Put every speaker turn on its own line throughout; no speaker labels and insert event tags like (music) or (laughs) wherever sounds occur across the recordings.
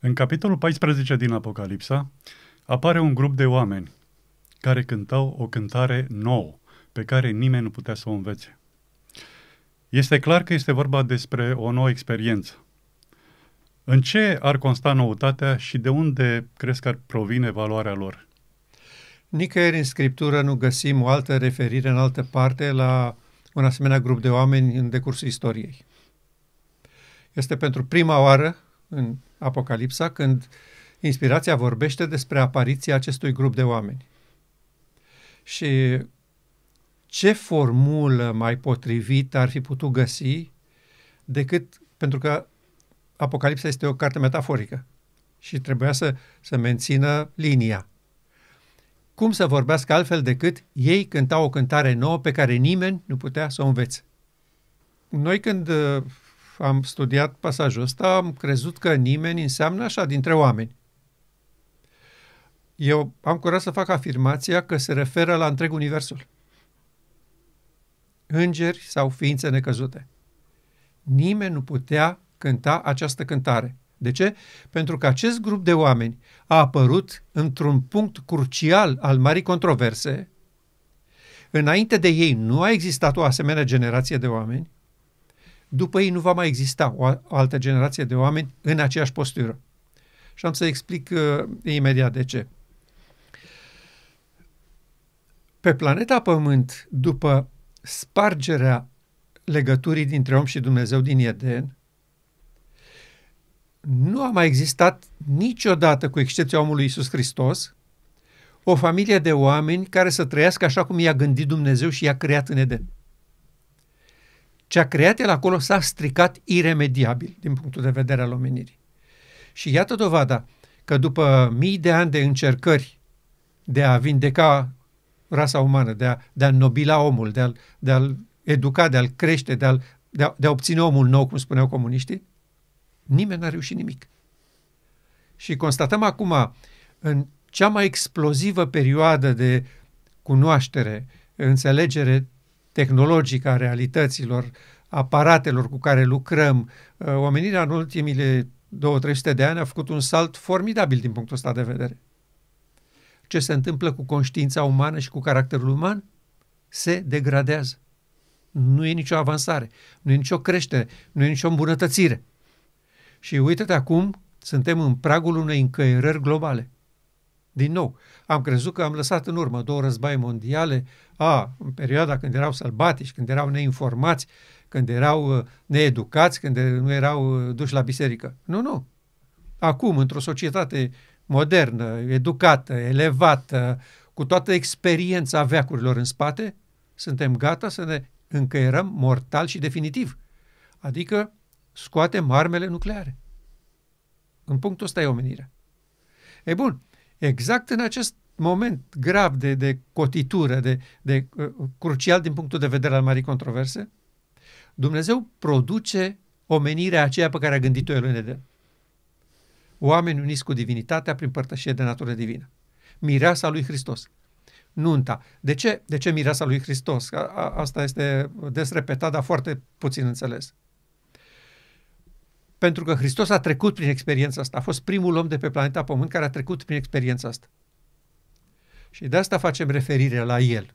În capitolul 14 din Apocalipsa apare un grup de oameni care cântau o cântare nouă pe care nimeni nu putea să o învețe. Este clar că este vorba despre o nouă experiență. În ce ar consta noutatea și de unde crezi că ar provine valoarea lor? Nicăieri în Scriptură nu găsim o altă referire în altă parte la un asemenea grup de oameni în decursul istoriei. Este pentru prima oară în Apocalipsa, când inspirația vorbește despre apariția acestui grup de oameni. Și ce formulă mai potrivită ar fi putut găsi decât, pentru că Apocalipsa este o carte metaforică și trebuia să, să mențină linia. Cum să vorbească altfel decât ei cântau o cântare nouă pe care nimeni nu putea să o învețe. Noi când uh, am studiat pasajul ăsta, am crezut că nimeni înseamnă așa dintre oameni. Eu am curat să fac afirmația că se referă la întreg universul. Îngeri sau ființe necăzute. Nimeni nu putea cânta această cântare. De ce? Pentru că acest grup de oameni a apărut într-un punct crucial al marii controverse. Înainte de ei nu a existat o asemenea generație de oameni după ei nu va mai exista o altă generație de oameni în aceeași postură. Și am să explic uh, imediat de ce. Pe planeta Pământ, după spargerea legăturii dintre om și Dumnezeu din Eden, nu a mai existat niciodată, cu excepția omului Isus Hristos, o familie de oameni care să trăiască așa cum i-a gândit Dumnezeu și i-a creat în Eden. Ce a creat el acolo s-a stricat iremediabil din punctul de vedere al omenirii. Și iată dovada că după mii de ani de încercări de a vindeca rasa umană, de a, de a nobila omul, de a, de a educa, de a-l crește, de a, de, a, de a obține omul nou, cum spuneau comuniștii, nimeni n-a reușit nimic. Și constatăm acum, în cea mai explozivă perioadă de cunoaștere, înțelegere tehnologică a realităților, aparatelor cu care lucrăm. Uh, omenirea în ultimile 200 300 de ani a făcut un salt formidabil din punctul ăsta de vedere. Ce se întâmplă cu conștiința umană și cu caracterul uman? Se degradează. Nu e nicio avansare, nu e nicio creștere, nu e nicio îmbunătățire. Și uite-te acum, suntem în pragul unei încăierări globale. Din nou, am crezut că am lăsat în urmă două războaie mondiale, a, în perioada când erau sălbatici, când erau neinformați, când erau uh, needucați, când er, nu erau uh, duși la biserică. Nu, nu. Acum, într-o societate modernă, educată, elevată, cu toată experiența veacurilor în spate, suntem gata să ne încăierăm mortal și definitiv. Adică scoatem armele nucleare. În punctul ăsta e omenirea. E bun, exact în acest moment grav de, de cotitură, de, de uh, crucial din punctul de vedere al marii controverse, Dumnezeu produce omenirea aceea pe care a gândit-o el în Eden. Oameni uniți cu divinitatea prin părtășie de natură divină. Mireasa lui Hristos. Nunta. De ce, de ce mireasa lui Hristos? A, a, asta este des repetat, dar foarte puțin înțeles. Pentru că Hristos a trecut prin experiența asta. A fost primul om de pe planeta Pământ care a trecut prin experiența asta. Și de asta facem referire la el.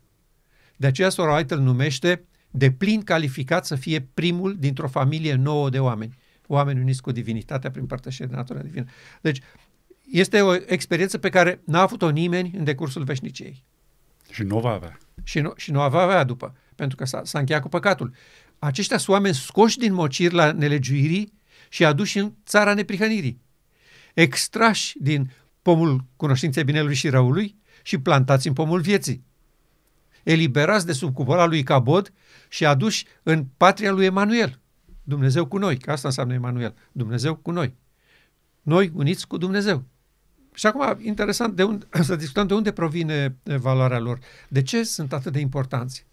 De aceea Sora White îl numește de plin calificat să fie primul dintr-o familie nouă de oameni. Oameni uniți cu divinitatea prin părtășire de natura divină. Deci, este o experiență pe care n-a avut-o nimeni în decursul veșniciei. Și nu va avea. Și nu, și nu va avea după, pentru că s-a, s-a încheiat cu păcatul. Aceștia sunt oameni scoși din mocir la nelegiuirii și aduși în țara neprihănirii, extrași din pomul cunoștinței binelui și răului și plantați în pomul vieții, eliberați de sub cupola lui Cabod și aduși în patria lui Emanuel, Dumnezeu cu noi, că asta înseamnă Emanuel, Dumnezeu cu noi, noi uniți cu Dumnezeu. Și acum, interesant de unde, să discutăm de unde provine valoarea lor. De ce sunt atât de importanți?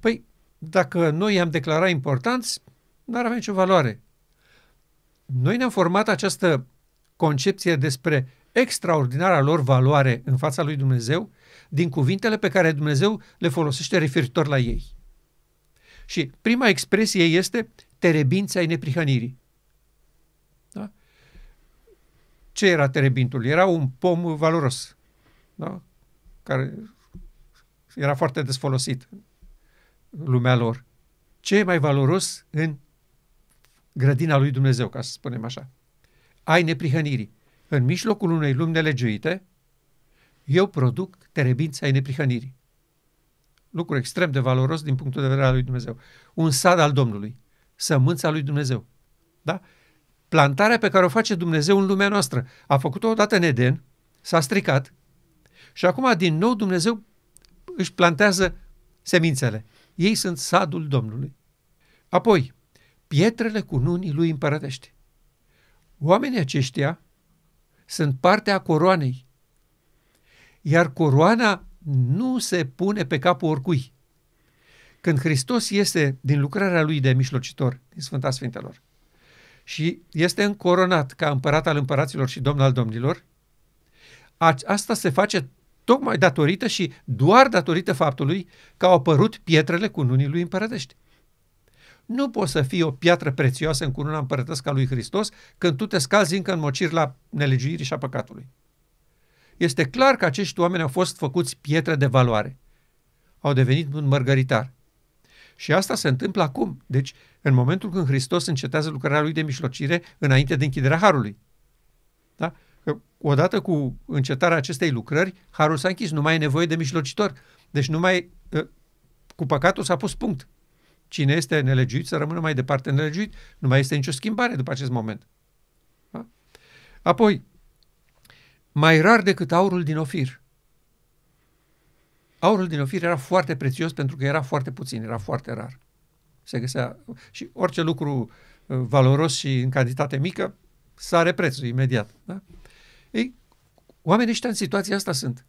Păi, dacă noi i-am declarat importanți, n-ar avea nicio valoare noi ne-am format această concepție despre extraordinara lor valoare în fața lui Dumnezeu din cuvintele pe care Dumnezeu le folosește referitor la ei. Și prima expresie este terebința ai neprihănirii. Da? Ce era terebintul? Era un pom valoros, da? care era foarte des folosit în lumea lor. Ce e mai valoros în grădina lui Dumnezeu, ca să spunem așa. Ai neprihănirii. În mijlocul unei lumi nelegiuite, eu produc terebința ai neprihănirii. Lucru extrem de valoros din punctul de vedere al lui Dumnezeu. Un sad al Domnului, sămânța lui Dumnezeu. Da? Plantarea pe care o face Dumnezeu în lumea noastră. A făcut-o odată în Eden, s-a stricat și acum din nou Dumnezeu își plantează semințele. Ei sunt sadul Domnului. Apoi, pietrele cu nunii lui împărătește. Oamenii aceștia sunt partea a coroanei, iar coroana nu se pune pe capul oricui. Când Hristos iese din lucrarea lui de mijlocitor, din Sfânta Sfintelor, și este încoronat ca împărat al împăraților și domn al domnilor, asta se face tocmai datorită și doar datorită faptului că au apărut pietrele cu nunii lui împărătești. Nu poți să fii o piatră prețioasă în cununa împărătăscă a lui Hristos când tu te scalzi încă în mociri la nelegiuirii și a păcatului. Este clar că acești oameni au fost făcuți pietre de valoare. Au devenit un mărgăritar. Și asta se întâmplă acum. Deci, în momentul când Hristos încetează lucrarea lui de mișlocire înainte de închiderea Harului. Da? Că odată cu încetarea acestei lucrări, Harul s-a închis, nu mai e nevoie de mijlocitor. Deci nu mai, ă, cu păcatul s-a pus punct cine este nelegiuit să rămână mai departe nelegiuit. Nu mai este nicio schimbare după acest moment. Da? Apoi, mai rar decât aurul din ofir. Aurul din ofir era foarte prețios pentru că era foarte puțin, era foarte rar. Se găsea și orice lucru uh, valoros și în cantitate mică sare prețul imediat. Da? Ei, oamenii ăștia în situația asta sunt.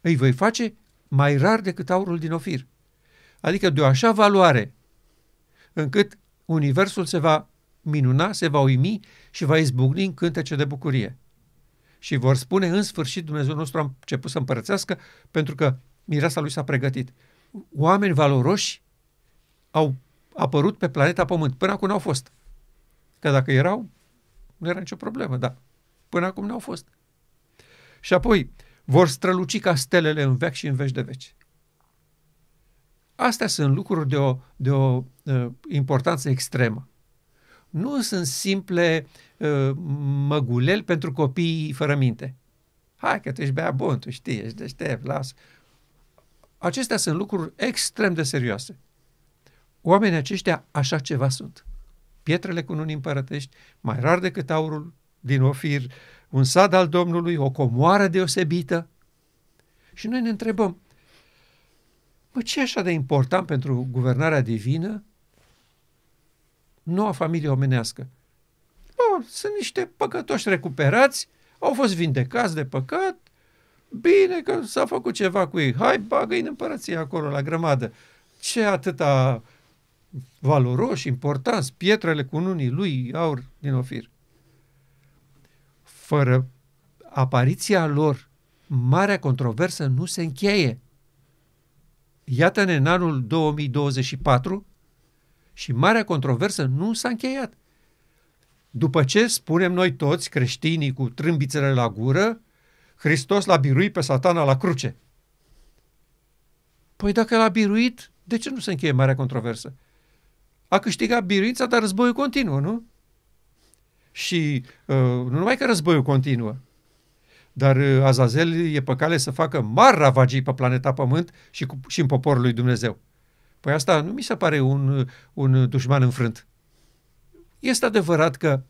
Îi voi face mai rar decât aurul din ofir adică de o așa valoare, încât universul se va minuna, se va uimi și va izbucni în cântece de bucurie. Și vor spune, în sfârșit, Dumnezeu nostru a început să împărățească pentru că mireasa lui s-a pregătit. Oameni valoroși au apărut pe planeta Pământ. Până acum n-au fost. Că dacă erau, nu era nicio problemă, da. Până acum n-au fost. Și apoi vor străluci ca stelele în veac și în veci de veci. Astea sunt lucruri de o, de o uh, importanță extremă. Nu sunt simple uh, măguleli pentru copii fără minte. Hai că tu ești bea bun, tu știi, ești deștept, las. Acestea sunt lucruri extrem de serioase. Oamenii aceștia așa ceva sunt. Pietrele cu unii împărătești, mai rar decât aurul din ofir, un sad al Domnului, o comoară deosebită. Și noi ne întrebăm, Bă, ce așa de important pentru guvernarea divină? Noua familie omenească. Bă, sunt niște păcătoși recuperați, au fost vindecați de păcat, bine că s-a făcut ceva cu ei, hai bagă-i în împărăție acolo, la grămadă. Ce atâta valoroși, importanți, pietrele cu unii lui, aur din ofir. Fără apariția lor, marea controversă nu se încheie. Iată-ne în anul 2024 și marea controversă nu s-a încheiat. După ce spunem noi toți, creștinii cu trâmbițele la gură, Hristos l-a biruit pe satana la cruce. Păi dacă l-a biruit, de ce nu se încheie marea controversă? A câștigat biruința, dar războiul continuă, nu? Și uh, nu numai că războiul continuă, dar uh, Azazel e pe cale să facă mari ravagii pe planeta Pământ și, cu, și în poporul lui Dumnezeu. Păi asta nu mi se pare un, uh, un uh, dușman înfrânt. Este adevărat că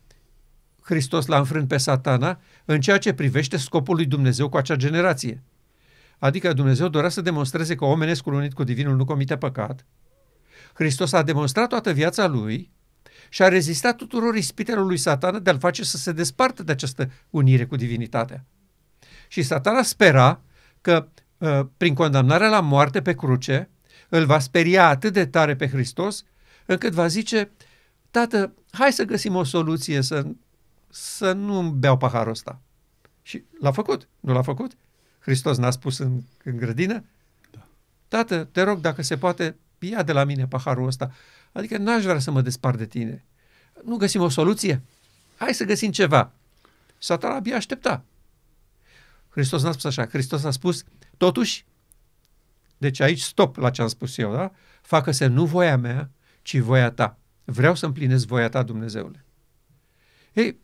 Hristos l-a înfrânt pe satana în ceea ce privește scopul lui Dumnezeu cu acea generație. Adică Dumnezeu dorea să demonstreze că omenescul unit cu divinul nu comite păcat. Hristos a demonstrat toată viața lui și a rezistat tuturor ispitelor lui satana de a-l face să se despartă de această unire cu divinitatea. Și satana spera că uh, prin condamnarea la moarte pe cruce îl va speria atât de tare pe Hristos încât va zice, tată, hai să găsim o soluție să, să nu beau paharul ăsta. Și l-a făcut, nu l-a făcut? Hristos n-a spus în, în grădină? Da. Tată, te rog, dacă se poate, ia de la mine paharul ăsta. Adică n-aș vrea să mă despart de tine. Nu găsim o soluție? Hai să găsim ceva. Satana abia aștepta. Hristos n-a spus așa. Hristos a spus, totuși, deci aici stop la ce am spus eu, da? Facă-se nu voia mea, ci voia ta. Vreau să împlinesc voia ta, Dumnezeule. Ei,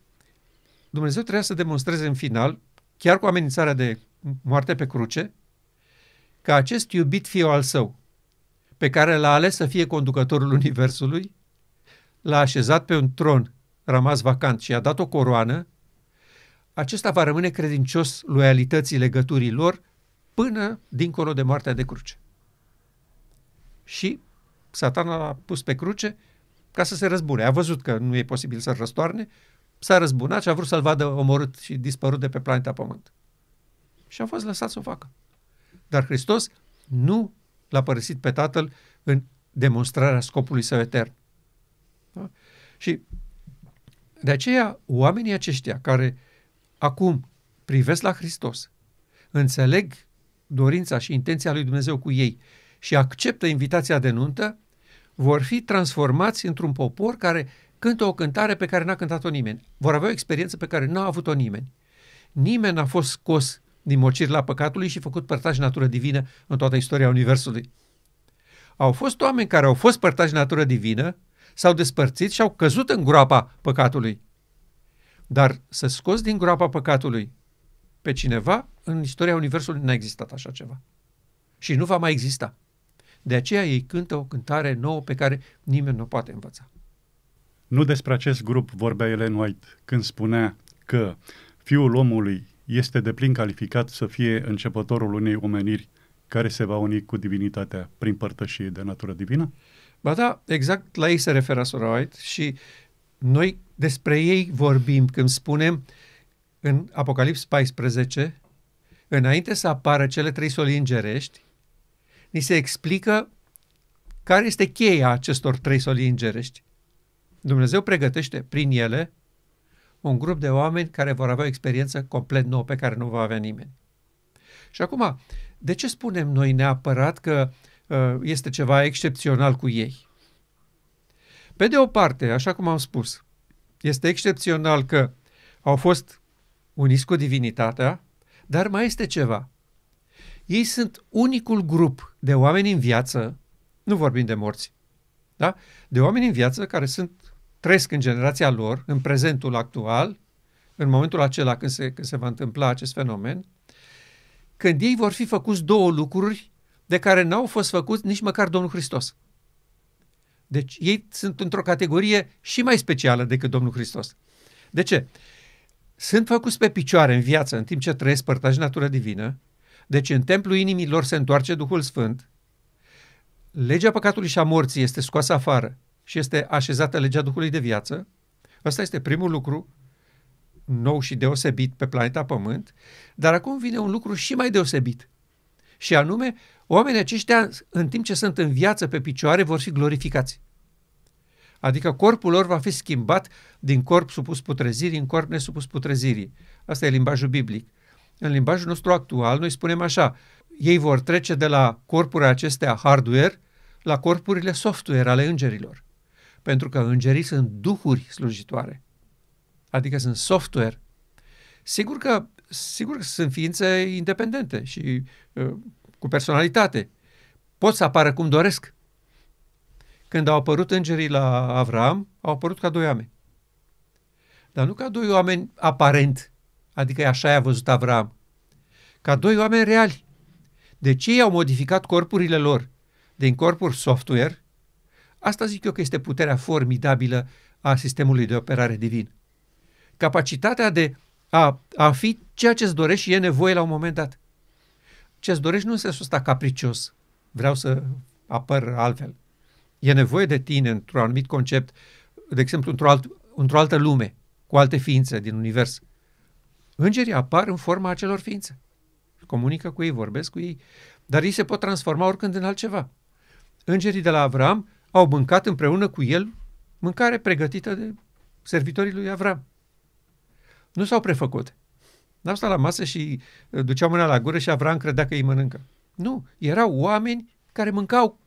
Dumnezeu trebuia să demonstreze în final, chiar cu amenințarea de moarte pe cruce, că acest iubit fiu al său, pe care l-a ales să fie conducătorul Universului, l-a așezat pe un tron rămas vacant și i-a dat o coroană acesta va rămâne credincios loialității legăturii lor până dincolo de moartea de cruce. Și satana l-a pus pe cruce ca să se răzbune. A văzut că nu e posibil să-l răstoarne, s-a răzbunat și a vrut să-l vadă omorât și dispărut de pe planeta Pământ. Și a fost lăsat să o facă. Dar Hristos nu l-a părăsit pe Tatăl în demonstrarea scopului său etern. Da? Și de aceea, oamenii aceștia care Acum privesc la Hristos, înțeleg dorința și intenția lui Dumnezeu cu ei și acceptă invitația de nuntă, vor fi transformați într-un popor care cântă o cântare pe care n-a cântat-o nimeni. Vor avea o experiență pe care n-a avut-o nimeni. Nimeni n-a fost scos din mocirla păcatului și făcut părtaș natură divină în toată istoria Universului. Au fost oameni care au fost părtași natură divină, s-au despărțit și au căzut în groapa păcatului. Dar să scoți din groapa păcatului pe cineva, în istoria Universului n-a existat așa ceva. Și nu va mai exista. De aceea ei cântă o cântare nouă pe care nimeni nu o poate învăța. Nu despre acest grup vorbea Ellen White când spunea că fiul omului este deplin calificat să fie începătorul unei omeniri care se va uni cu divinitatea prin părtășie de natură divină? Ba da, exact la ei se referă Sora White și noi despre ei vorbim când spunem în Apocalips 14, înainte să apară cele trei soli îngerești, ni se explică care este cheia acestor trei soli îngerești. Dumnezeu pregătește prin ele un grup de oameni care vor avea o experiență complet nouă pe care nu va avea nimeni. Și acum, de ce spunem noi neapărat că uh, este ceva excepțional cu ei? Pe de o parte, așa cum am spus, este excepțional că au fost uniți cu divinitatea, dar mai este ceva. Ei sunt unicul grup de oameni în viață, nu vorbim de morți, da? de oameni în viață care sunt trăiesc în generația lor, în prezentul actual, în momentul acela când se, când se va întâmpla acest fenomen, când ei vor fi făcuți două lucruri de care n-au fost făcuți nici măcar Domnul Hristos. Deci ei sunt într-o categorie și mai specială decât Domnul Hristos. De ce? Sunt făcuți pe picioare în viață în timp ce trăiesc părtași natură divină, deci în templul inimii lor se întoarce Duhul Sfânt, legea păcatului și a morții este scoasă afară și este așezată legea Duhului de viață. Ăsta este primul lucru nou și deosebit pe planeta Pământ, dar acum vine un lucru și mai deosebit. Și anume, Oamenii aceștia, în timp ce sunt în viață pe picioare, vor fi glorificați. Adică corpul lor va fi schimbat din corp supus putrezirii în corp nesupus putrezirii. Asta e limbajul biblic. În limbajul nostru actual, noi spunem așa, ei vor trece de la corpurile acestea hardware la corpurile software ale îngerilor. Pentru că îngerii sunt duhuri slujitoare, adică sunt software. Sigur că, sigur că sunt ființe independente și uh, cu personalitate. Pot să apară cum doresc. Când au apărut îngerii la Avram, au apărut ca doi oameni. Dar nu ca doi oameni aparent, adică așa i-a văzut Avram, ca doi oameni reali. ce deci ei au modificat corpurile lor din corpuri software. Asta zic eu că este puterea formidabilă a sistemului de operare divin. Capacitatea de a, a fi ceea ce îți dorești și e nevoie la un moment dat. Ce-ți dorești nu înseamnă ăsta capricios. Vreau să apăr altfel. E nevoie de tine într-un anumit concept, de exemplu, într-o, alt, într altă lume, cu alte ființe din univers. Îngerii apar în forma acelor ființe. Comunică cu ei, vorbesc cu ei, dar ei se pot transforma oricând în altceva. Îngerii de la Avram au mâncat împreună cu el mâncare pregătită de servitorii lui Avram. Nu s-au prefăcut. N-am stat la masă și uh, ducea mâna la gură și Avram credea că îi mănâncă. Nu, erau oameni care mâncau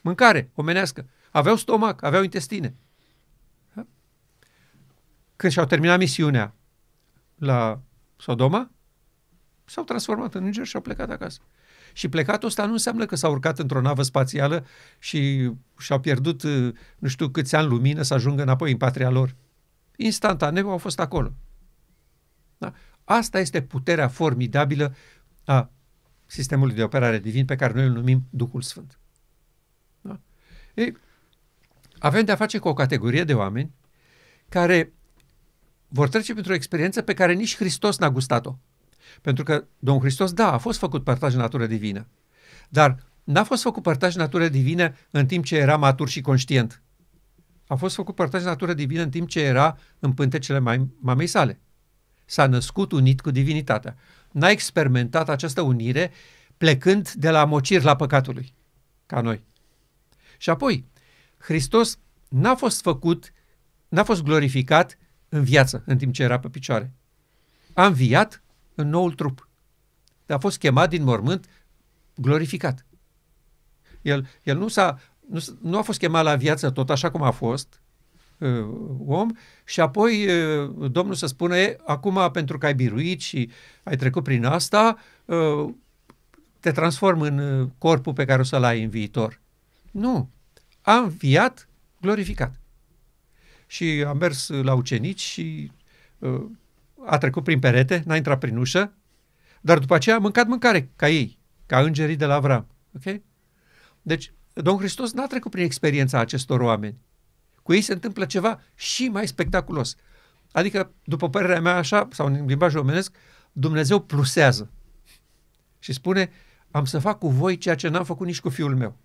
mâncare omenească. Aveau stomac, aveau intestine. Când și-au terminat misiunea la Sodoma, s-au transformat în îngeri și au plecat acasă. Și plecatul ăsta nu înseamnă că s-au urcat într-o navă spațială și și-au pierdut uh, nu știu câți ani lumină să ajungă înapoi în patria lor. Instantaneu au fost acolo. Da? Asta este puterea formidabilă a sistemului de operare divin pe care noi îl numim Duhul Sfânt. Da? Ei, avem de-a face cu o categorie de oameni care vor trece printr-o experiență pe care nici Hristos n-a gustat-o. Pentru că Domnul Hristos, da, a fost făcut partaj în natură divină, dar n-a fost făcut partaj în natură divină în timp ce era matur și conștient. A fost făcut partaj în natură divină în timp ce era în pântecele mai, mamei sale s-a născut unit cu divinitatea. N-a experimentat această unire plecând de la mocir la păcatului, ca noi. Și apoi, Hristos n-a fost făcut, n-a fost glorificat în viață, în timp ce era pe picioare. A înviat în noul trup. A fost chemat din mormânt glorificat. El, el nu, s-a, nu, nu a fost chemat la viață tot așa cum a fost, Uh, om și apoi uh, Domnul să spună, e, acum pentru că ai biruit și ai trecut prin asta, uh, te transform în corpul pe care o să-l ai în viitor. Nu. am înviat glorificat. Și am mers la ucenici și a trecut prin perete, n-a intrat prin ușă, dar după aceea a mâncat mâncare ca ei, ca îngerii de la Avram. Okay? Deci, Domnul Hristos n-a trecut prin experiența acestor oameni cu ei se întâmplă ceva și mai spectaculos. Adică, după părerea mea așa, sau în limbajul omenesc, Dumnezeu plusează și spune, am să fac cu voi ceea ce n-am făcut nici cu fiul meu.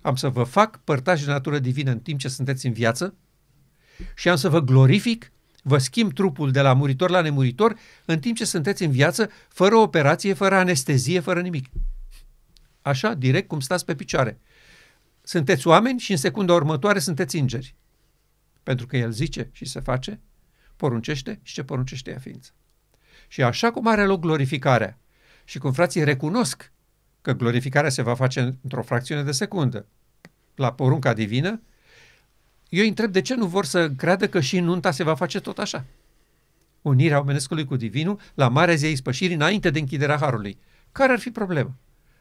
Am să vă fac părtași de natură divină în timp ce sunteți în viață și am să vă glorific, vă schimb trupul de la muritor la nemuritor în timp ce sunteți în viață, fără operație, fără anestezie, fără nimic. Așa, direct, cum stați pe picioare sunteți oameni și în secunda următoare sunteți îngeri. Pentru că el zice și se face, poruncește și ce poruncește ea ființă. Și așa cum are loc glorificarea și cum frații recunosc că glorificarea se va face într-o fracțiune de secundă la porunca divină, eu îi întreb de ce nu vor să creadă că și nunta se va face tot așa. Unirea omenescului cu divinul la marea zi a ispășirii înainte de închiderea harului. Care ar fi problema?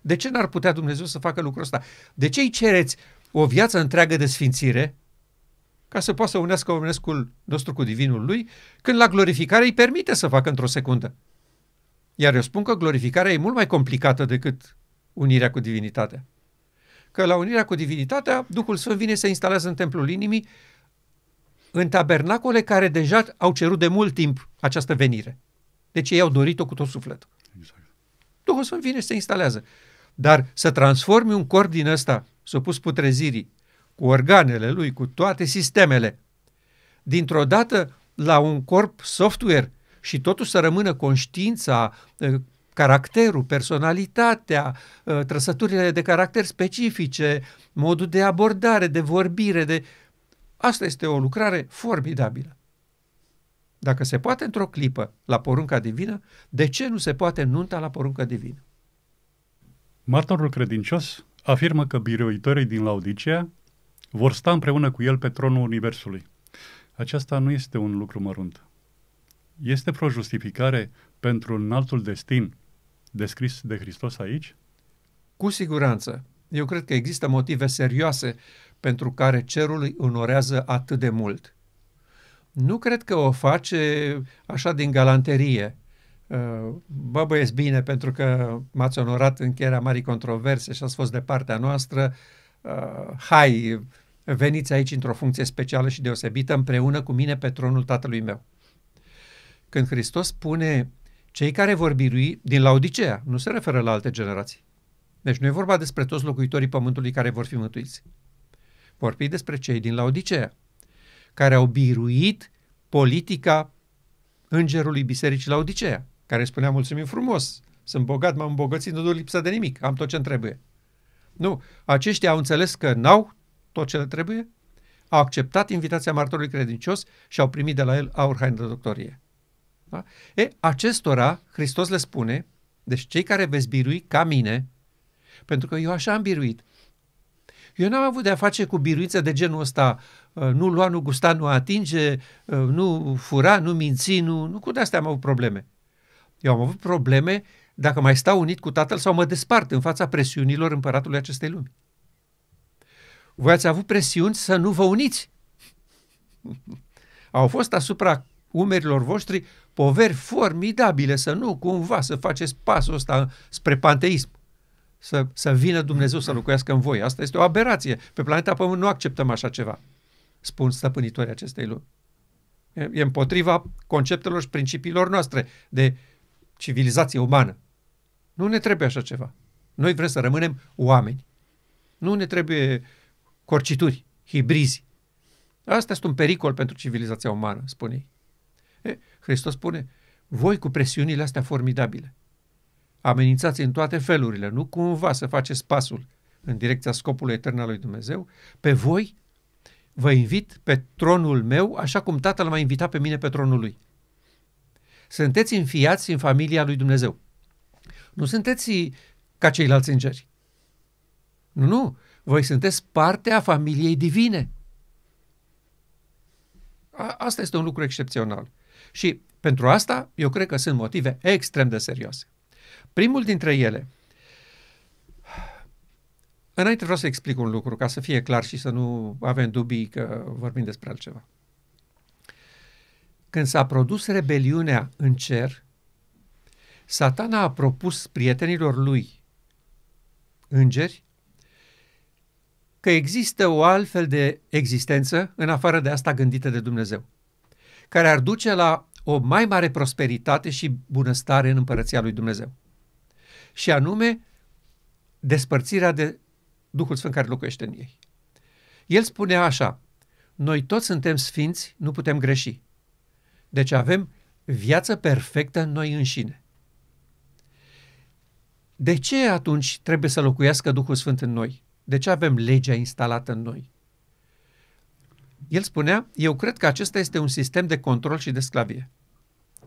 De ce n-ar putea Dumnezeu să facă lucrul ăsta? De ce îi cereți o viață întreagă de sfințire ca să poată să unească omenescul nostru cu divinul lui, când la glorificare îi permite să facă într-o secundă? Iar eu spun că glorificarea e mult mai complicată decât unirea cu divinitatea. Că la unirea cu divinitatea, Duhul Sfânt vine să instalează în templul inimii în tabernacole care deja au cerut de mult timp această venire. Deci ei au dorit-o cu tot sufletul. Exact. Duhul Sfânt vine și se instalează. Dar să transformi un corp din ăsta, supus putrezirii, cu organele lui, cu toate sistemele, dintr-o dată la un corp software și totul să rămână conștiința, eh, caracterul, personalitatea, eh, trăsăturile de caracter specifice, modul de abordare, de vorbire, de... Asta este o lucrare formidabilă. Dacă se poate într-o clipă la porunca divină, de ce nu se poate nunta la porunca divină? Martorul credincios afirmă că biruitorii din Laodicea vor sta împreună cu el pe tronul Universului. Aceasta nu este un lucru mărunt. Este vreo justificare pentru un altul destin descris de Hristos aici? Cu siguranță. Eu cred că există motive serioase pentru care cerul îi onorează atât de mult. Nu cred că o face așa din galanterie, Uh, bă, băieți, bine, pentru că m-ați onorat în cheia marii controverse și ați fost de partea noastră. Uh, hai, veniți aici într-o funcție specială și deosebită împreună cu mine pe tronul tatălui meu. Când Hristos spune cei care vor birui din Laodicea, nu se referă la alte generații. Deci nu e vorba despre toți locuitorii pământului care vor fi mântuiți. Vorbi despre cei din Laodicea, care au biruit politica îngerului bisericii Laodicea care spunea mulțumim frumos, sunt bogat, m-am îmbogățit, nu duc lipsa de nimic, am tot ce trebuie. Nu, aceștia au înțeles că n-au tot ce le trebuie, au acceptat invitația martorului credincios și au primit de la el aur, haină de doctorie. Da? E, acestora Hristos le spune, deci cei care veți birui ca mine, pentru că eu așa am biruit. Eu n-am avut de-a face cu biruință de genul ăsta, uh, nu lua, nu gusta, nu atinge, uh, nu fura, nu minți, nu, nu cu de-astea am avut probleme. Eu am avut probleme dacă mai stau unit cu tatăl sau mă despart în fața presiunilor împăratului acestei lumi. Voi ați avut presiuni să nu vă uniți. (laughs) Au fost asupra umerilor voștri poveri formidabile, să nu cumva să faceți pasul ăsta spre panteism. Să, să vină Dumnezeu să locuiască în voi. Asta este o aberație. Pe planeta Pământ nu acceptăm așa ceva, spun stăpânitorii acestei lumi. E împotriva conceptelor și principiilor noastre de civilizație umană. Nu ne trebuie așa ceva. Noi vrem să rămânem oameni. Nu ne trebuie corcituri, hibrizi. Asta este un pericol pentru civilizația umană, spune ei. E, Hristos spune, voi cu presiunile astea formidabile, amenințați în toate felurile, nu cumva să faceți pasul în direcția scopului etern al lui Dumnezeu, pe voi vă invit pe tronul meu, așa cum Tatăl m-a invitat pe mine pe tronul lui sunteți înfiați în familia lui Dumnezeu. Nu sunteți ca ceilalți îngeri. Nu, nu. Voi sunteți parte a familiei divine. A, asta este un lucru excepțional. Și pentru asta eu cred că sunt motive extrem de serioase. Primul dintre ele, înainte vreau să explic un lucru ca să fie clar și să nu avem dubii că vorbim despre altceva când s-a produs rebeliunea în cer, satana a propus prietenilor lui, îngeri, că există o altfel de existență în afară de asta gândită de Dumnezeu, care ar duce la o mai mare prosperitate și bunăstare în împărăția lui Dumnezeu. Și anume, despărțirea de Duhul Sfânt care locuiește în ei. El spunea așa, noi toți suntem sfinți, nu putem greși. Deci avem viață perfectă în noi înșine. De ce atunci trebuie să locuiască Duhul Sfânt în noi? De ce avem legea instalată în noi? El spunea, eu cred că acesta este un sistem de control și de sclavie.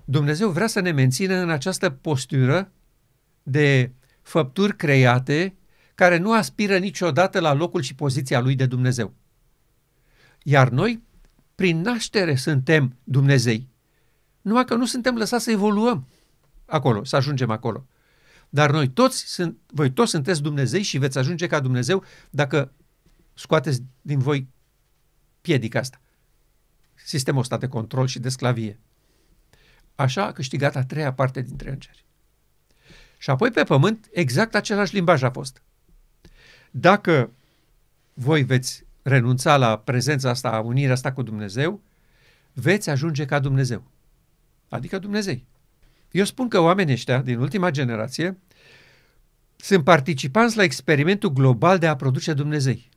Dumnezeu vrea să ne mențină în această postură de făpturi create care nu aspiră niciodată la locul și poziția lui de Dumnezeu. Iar noi prin naștere suntem Dumnezei. Numai că nu suntem lăsați să evoluăm acolo, să ajungem acolo. Dar noi toți, sunt, voi toți sunteți Dumnezei și veți ajunge ca Dumnezeu dacă scoateți din voi piedica asta. Sistemul ăsta de control și de sclavie. Așa a câștigat a treia parte dintre îngeri. Și apoi pe pământ exact același limbaj a fost. Dacă voi veți renunța la prezența asta, unirea asta cu Dumnezeu, veți ajunge ca Dumnezeu. Adică Dumnezei. Eu spun că oamenii ăștia din ultima generație sunt participanți la experimentul global de a produce Dumnezei.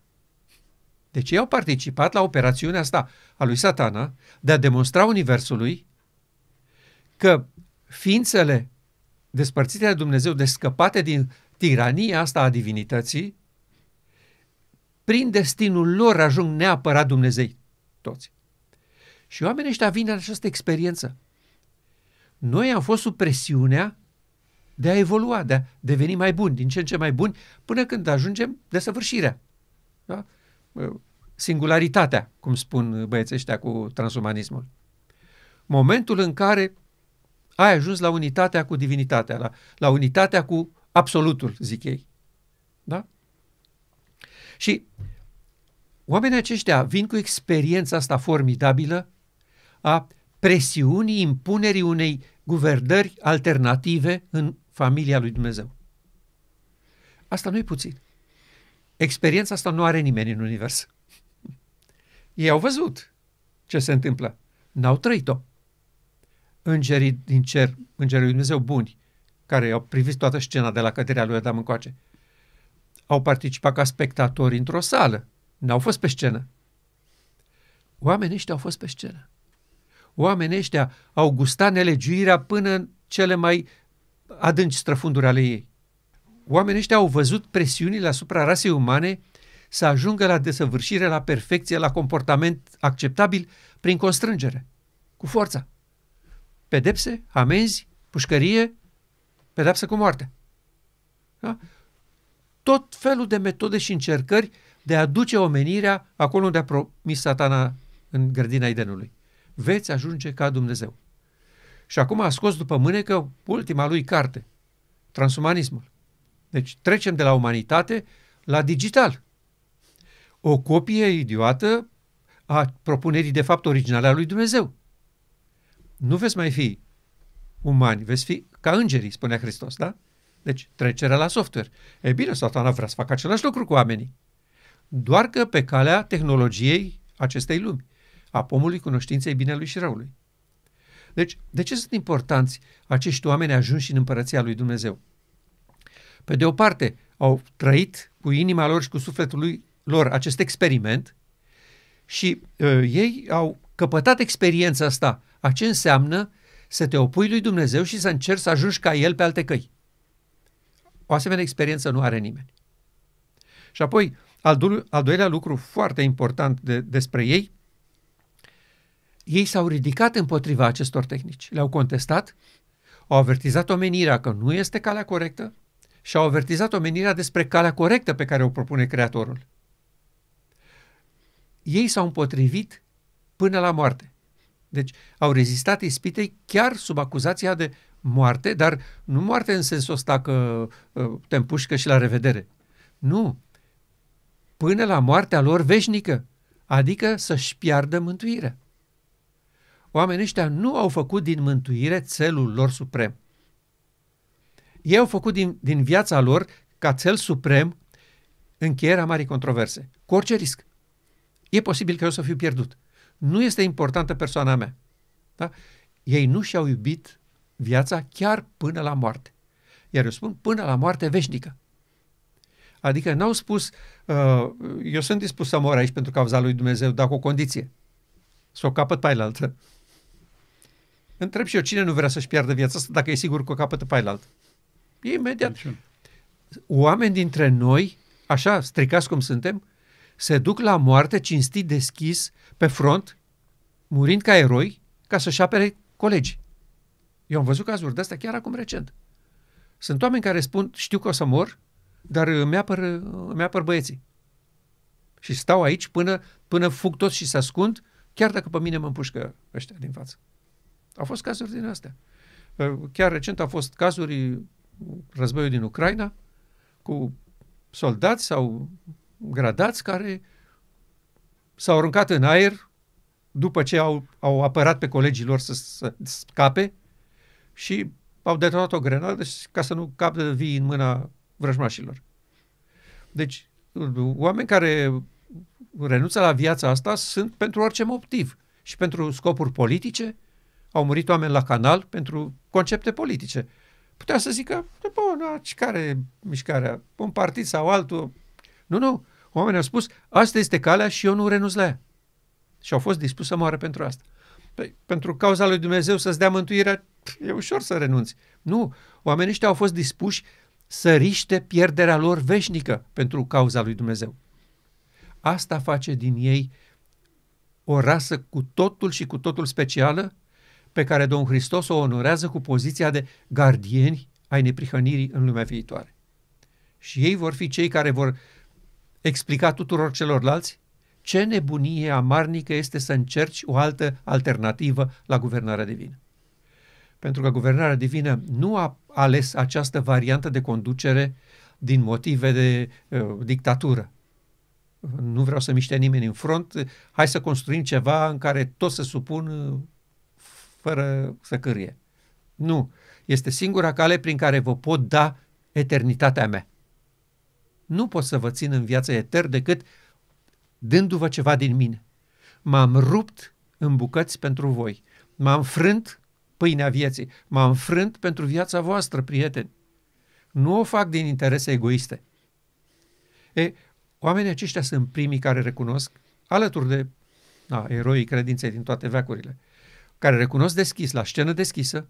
Deci ei au participat la operațiunea asta a lui satana de a demonstra Universului că ființele despărțite de Dumnezeu, descăpate din tirania asta a divinității, prin destinul lor ajung neapărat Dumnezei toți. Și oamenii ăștia vin în această experiență. Noi am fost sub presiunea de a evolua, de a deveni mai buni, din ce în ce mai buni, până când ajungem de săvârșirea. Da? Singularitatea, cum spun băieții ăștia cu transumanismul. Momentul în care ai ajuns la unitatea cu divinitatea, la, la unitatea cu absolutul, zic ei. Da? Și oamenii aceștia vin cu experiența asta formidabilă a presiunii impunerii unei guvernări alternative în familia lui Dumnezeu. Asta nu e puțin. Experiența asta nu are nimeni în univers. Ei au văzut ce se întâmplă. N-au trăit-o. Îngerii din cer, îngerii lui Dumnezeu buni, care au privit toată scena de la căderea lui Adam încoace, au participat ca spectatori într-o sală. N-au fost pe scenă. Oamenii ăștia au fost pe scenă. Oamenii ăștia au gustat nelegiuirea până în cele mai adânci străfunduri ale ei. Oamenii ăștia au văzut presiunile asupra rasei umane să ajungă la desăvârșire, la perfecție, la comportament acceptabil prin constrângere, cu forța. Pedepse, amenzi, pușcărie, pedepse cu moarte. Da? tot felul de metode și încercări de a duce omenirea acolo unde a promis satana în grădina Edenului. Veți ajunge ca Dumnezeu. Și acum a scos după mânecă ultima lui carte, Transumanismul. Deci trecem de la umanitate la digital. O copie idiotă a propunerii de fapt originale a lui Dumnezeu. Nu veți mai fi umani, veți fi ca îngerii, spunea Hristos, da? Deci trecerea la software. E bine, satana vrea să facă același lucru cu oamenii. Doar că pe calea tehnologiei acestei lumi, a pomului cunoștinței binelui și răului. Deci, de ce sunt importanți acești oameni ajunși în împărăția lui Dumnezeu? Pe de o parte, au trăit cu inima lor și cu sufletul lui lor acest experiment și uh, ei au căpătat experiența asta a ce înseamnă să te opui lui Dumnezeu și să încerci să ajungi ca el pe alte căi. O asemenea experiență nu are nimeni. Și apoi, al, do- al doilea lucru foarte important de, despre ei, ei s-au ridicat împotriva acestor tehnici, le-au contestat, au avertizat omenirea că nu este calea corectă și au avertizat omenirea despre calea corectă pe care o propune Creatorul. Ei s-au împotrivit până la moarte. Deci au rezistat ispitei chiar sub acuzația de moarte, dar nu moarte în sensul ăsta că uh, te împușcă și la revedere. Nu. Până la moartea lor veșnică, adică să-și piardă mântuirea. Oamenii ăștia nu au făcut din mântuire țelul lor suprem. Ei au făcut din, din viața lor, ca cel suprem, încheierea marii controverse, cu orice risc. E posibil că eu să fiu pierdut. Nu este importantă persoana mea. Da? Ei nu și-au iubit viața chiar până la moarte. Iar eu spun până la moarte veșnică. Adică n-au spus, uh, eu sunt dispus să mor aici pentru cauza lui Dumnezeu, dar cu o condiție. Să o capăt pe altă. Întreb și eu, cine nu vrea să-și piardă viața asta dacă e sigur că o capătă pe ailaltă? Imediat. Deci, Oameni dintre noi, așa stricați cum suntem, se duc la moarte cinstit deschis, pe front, murind ca eroi, ca să-și apere colegii. Eu am văzut cazuri de astea chiar acum recent. Sunt oameni care spun, știu că o să mor, dar uh, îmi apăr, uh, îmi apăr băieții. Și stau aici până, până fug toți și se ascund, chiar dacă pe mine mă împușcă ăștia din față. Au fost cazuri din astea. Uh, chiar recent au fost cazuri războiul din Ucraina cu soldați sau gradați care s-au aruncat în aer după ce au, au apărat pe colegii lor să, să scape și au detonat o grenadă ca să nu capte vii în mâna vrăjmașilor. Deci, oameni care renunță la viața asta sunt pentru orice motiv și pentru scopuri politice. Au murit oameni la canal pentru concepte politice. Putea să zică, bă, na, care e mișcarea? Un partid sau altul? Nu, nu. Oamenii au spus, asta este calea și eu nu renunț la ea. Și au fost dispuși să moară pentru asta. Păi, pentru cauza lui Dumnezeu să-ți dea mântuirea, e ușor să renunți. Nu, oamenii ăștia au fost dispuși să riște pierderea lor veșnică pentru cauza lui Dumnezeu. Asta face din ei o rasă cu totul și cu totul specială pe care Domnul Hristos o onorează cu poziția de gardieni ai neprihănirii în lumea viitoare. Și ei vor fi cei care vor explica tuturor celorlalți ce nebunie amarnică este să încerci o altă alternativă la guvernarea divină. Pentru că guvernarea divină nu a ales această variantă de conducere din motive de uh, dictatură. Nu vreau să miște nimeni în front, hai să construim ceva în care toți se supun uh, fără să cârie. Nu. Este singura cale prin care vă pot da eternitatea mea. Nu pot să vă țin în viață etern decât dându-vă ceva din mine. M-am rupt în bucăți pentru voi. M-am frânt pâinea vieții. M-am frânt pentru viața voastră, prieteni. Nu o fac din interese egoiste. E, oamenii aceștia sunt primii care recunosc, alături de da, eroii credinței din toate veacurile, care recunosc deschis, la scenă deschisă,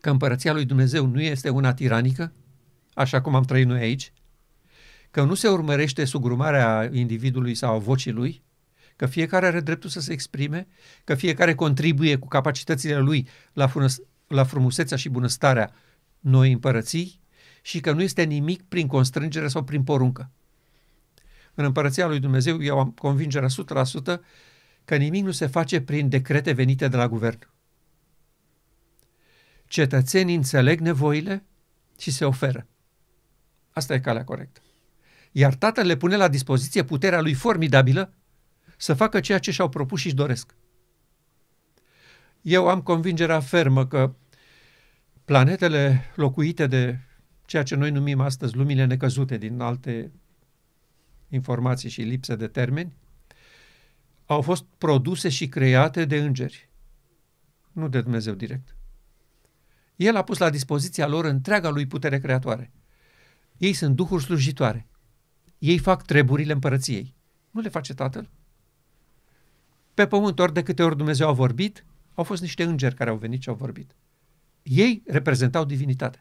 că împărăția lui Dumnezeu nu este una tiranică, așa cum am trăit noi aici, că nu se urmărește sugrumarea individului sau a vocii lui, că fiecare are dreptul să se exprime, că fiecare contribuie cu capacitățile lui la, frunăs- la frumusețea și bunăstarea noi împărății și că nu este nimic prin constrângere sau prin poruncă. În împărăția lui Dumnezeu eu am convingerea 100% că nimic nu se face prin decrete venite de la guvern. Cetățenii înțeleg nevoile și se oferă. Asta e calea corectă iar tatăl le pune la dispoziție puterea lui formidabilă să facă ceea ce și-au propus și-și doresc. Eu am convingerea fermă că planetele locuite de ceea ce noi numim astăzi lumile necăzute din alte informații și lipse de termeni, au fost produse și create de îngeri, nu de Dumnezeu direct. El a pus la dispoziția lor întreaga lui putere creatoare. Ei sunt duhuri slujitoare ei fac treburile împărăției. Nu le face tatăl. Pe pământ, ori de câte ori Dumnezeu a vorbit, au fost niște îngeri care au venit și au vorbit. Ei reprezentau divinitate.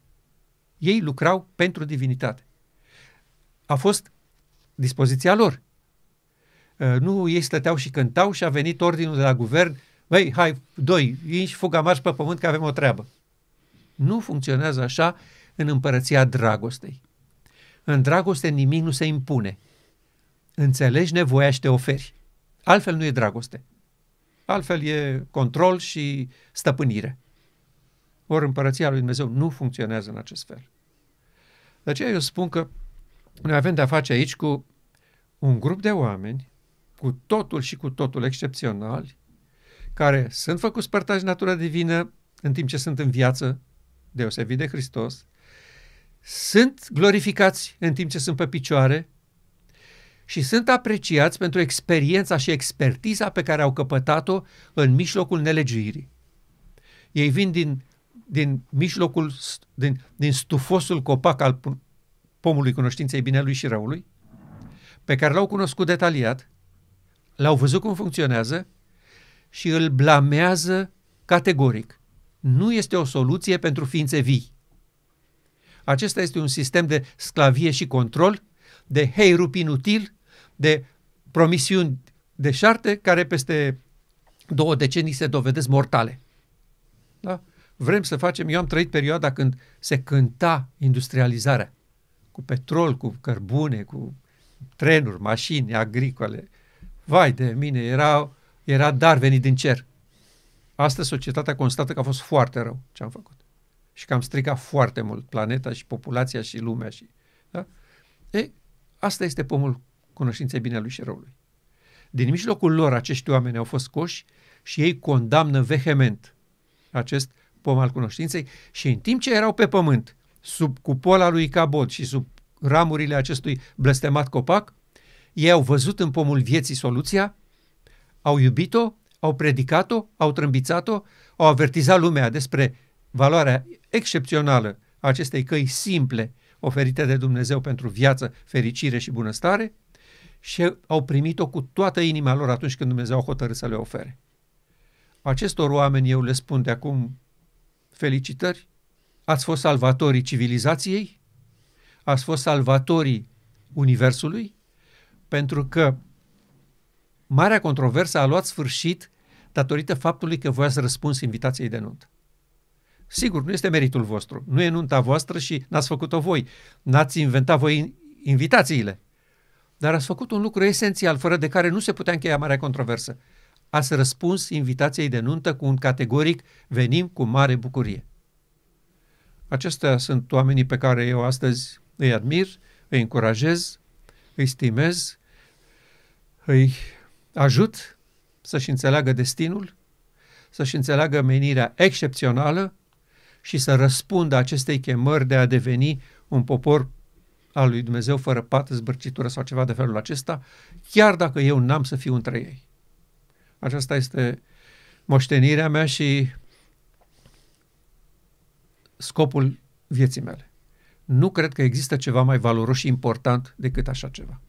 Ei lucrau pentru divinitate. A fost dispoziția lor. Uh, nu ei stăteau și cântau și a venit ordinul de la guvern, băi, hai, doi, inși fuga marș pe pământ că avem o treabă. Nu funcționează așa în împărăția dragostei. În dragoste nimic nu se impune. Înțelegi nevoia și te oferi. Altfel nu e dragoste. Altfel e control și stăpânire. Ori împărăția lui Dumnezeu nu funcționează în acest fel. De aceea eu spun că noi avem de-a face aici cu un grup de oameni cu totul și cu totul excepționali, care sunt făcuți părtași natura divină în timp ce sunt în viață, deosebit de Hristos, sunt glorificați în timp ce sunt pe picioare și sunt apreciați pentru experiența și expertiza pe care au căpătat-o în mijlocul nelegiuirii. Ei vin din, din mijlocul, din, din stufosul copac al pomului cunoștinței binelui și răului, pe care l-au cunoscut detaliat, l-au văzut cum funcționează și îl blamează categoric. Nu este o soluție pentru ființe vii. Acesta este un sistem de sclavie și control, de heirup inutil, de promisiuni șarte care peste două decenii se dovedesc mortale. Da? Vrem să facem, eu am trăit perioada când se cânta industrializarea cu petrol, cu cărbune, cu trenuri, mașini agricole. Vai de mine, era, era dar venit din cer. Astăzi societatea constată că a fost foarte rău ce am făcut și că am stricat foarte mult planeta și populația și lumea. Și, da? e, asta este pomul cunoștinței binelui și răului. Din mijlocul lor acești oameni au fost scoși și ei condamnă vehement acest pom al cunoștinței și în timp ce erau pe pământ, sub cupola lui Cabod și sub ramurile acestui blestemat copac, ei au văzut în pomul vieții soluția, au iubit-o, au predicat-o, au trâmbițat-o, au avertizat lumea despre valoarea excepțională a acestei căi simple oferite de Dumnezeu pentru viață, fericire și bunăstare și au primit-o cu toată inima lor atunci când Dumnezeu a hotărât să le ofere. Acestor oameni eu le spun de acum felicitări, ați fost salvatorii civilizației, ați fost salvatorii Universului, pentru că marea controversă a luat sfârșit datorită faptului că voi ați răspuns invitației de nuntă. Sigur, nu este meritul vostru, nu e nunta voastră și n-ați făcut-o voi, n-ați inventat voi invitațiile. Dar ați făcut un lucru esențial, fără de care nu se putea încheia marea controversă. Ați răspuns invitației de nuntă cu un categoric venim cu mare bucurie. Acestea sunt oamenii pe care eu astăzi îi admir, îi încurajez, îi stimez, îi ajut să-și înțeleagă destinul, să-și înțeleagă menirea excepțională și să răspundă acestei chemări de a deveni un popor al lui Dumnezeu fără pată, zbârcitură sau ceva de felul acesta, chiar dacă eu n-am să fiu între ei. Aceasta este moștenirea mea și scopul vieții mele. Nu cred că există ceva mai valoros și important decât așa ceva.